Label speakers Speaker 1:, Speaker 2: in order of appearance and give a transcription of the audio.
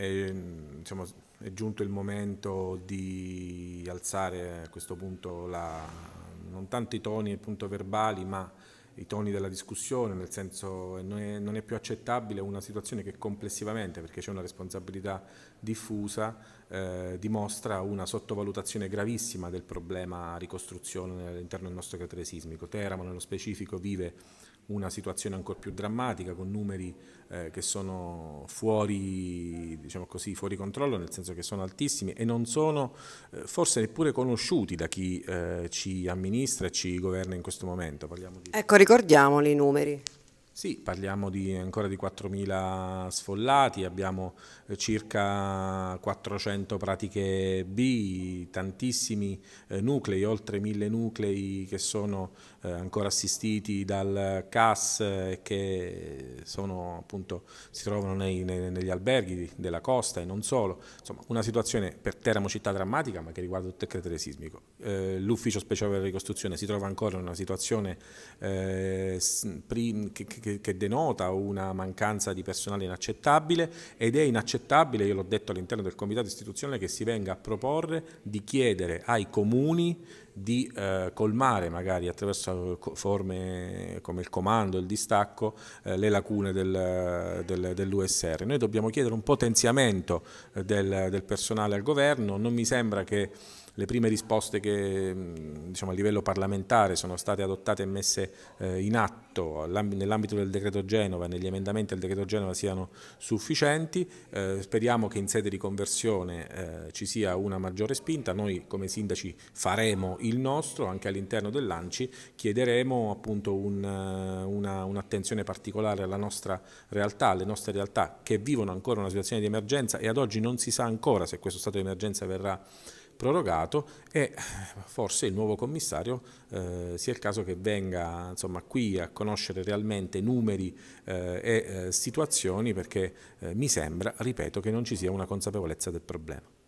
Speaker 1: E, diciamo, è giunto il momento di alzare a questo punto la, non tanto i toni appunto, verbali, ma i toni della discussione, nel senso eh, non è, non è più accettabile una situazione che complessivamente, perché c'è una responsabilità diffusa, eh, dimostra una sottovalutazione gravissima del problema ricostruzione all'interno del nostro cratere sismico. Teramo nello specifico vive una situazione ancora più drammatica con numeri eh, che sono fuori, diciamo così, fuori, controllo, nel senso che sono altissimi e non sono eh, forse neppure conosciuti da chi eh, ci amministra e ci governa in questo momento. Parliamo di... Ecco, ricordiamoli i numeri. Sì, parliamo di, ancora di 4.000 sfollati, abbiamo eh, circa 400 pratiche B, tantissimi eh, nuclei, oltre 1.000 nuclei che sono eh, ancora assistiti dal CAS e che sono, appunto, si trovano nei, nei, negli alberghi della costa e non solo. Insomma, una situazione per Teramo città drammatica ma che riguarda tutto il cratere sismico. Eh, L'ufficio speciale per la ricostruzione si trova ancora in una situazione eh, che, che che, che denota una mancanza di personale inaccettabile ed è inaccettabile, io l'ho detto all'interno del comitato istituzionale, che si venga a proporre di chiedere ai comuni di eh, colmare magari attraverso forme come il comando, il distacco, eh, le lacune del, del, dell'USR. Noi dobbiamo chiedere un potenziamento eh, del, del personale al governo, non mi sembra che le prime risposte che mm, diciamo, a livello parlamentare sono state adottate e messe eh, in atto nell'ambito del decreto Genova, negli emendamenti del decreto Genova siano sufficienti, eh, speriamo che in sede di conversione eh, ci sia una maggiore spinta, noi come sindaci faremo il nostro, anche all'interno dell'ANCI, chiederemo appunto eh, un'attenzione particolare alla nostra realtà, alle nostre realtà che vivono ancora una situazione di emergenza e ad oggi non si sa ancora se questo stato di emergenza verrà prorogato e eh, forse il nuovo commissario eh, sia il caso che venga insomma, qui a conoscere realmente numeri eh, e eh, situazioni perché eh, mi sembra, ripeto, che non ci sia una consapevolezza del problema.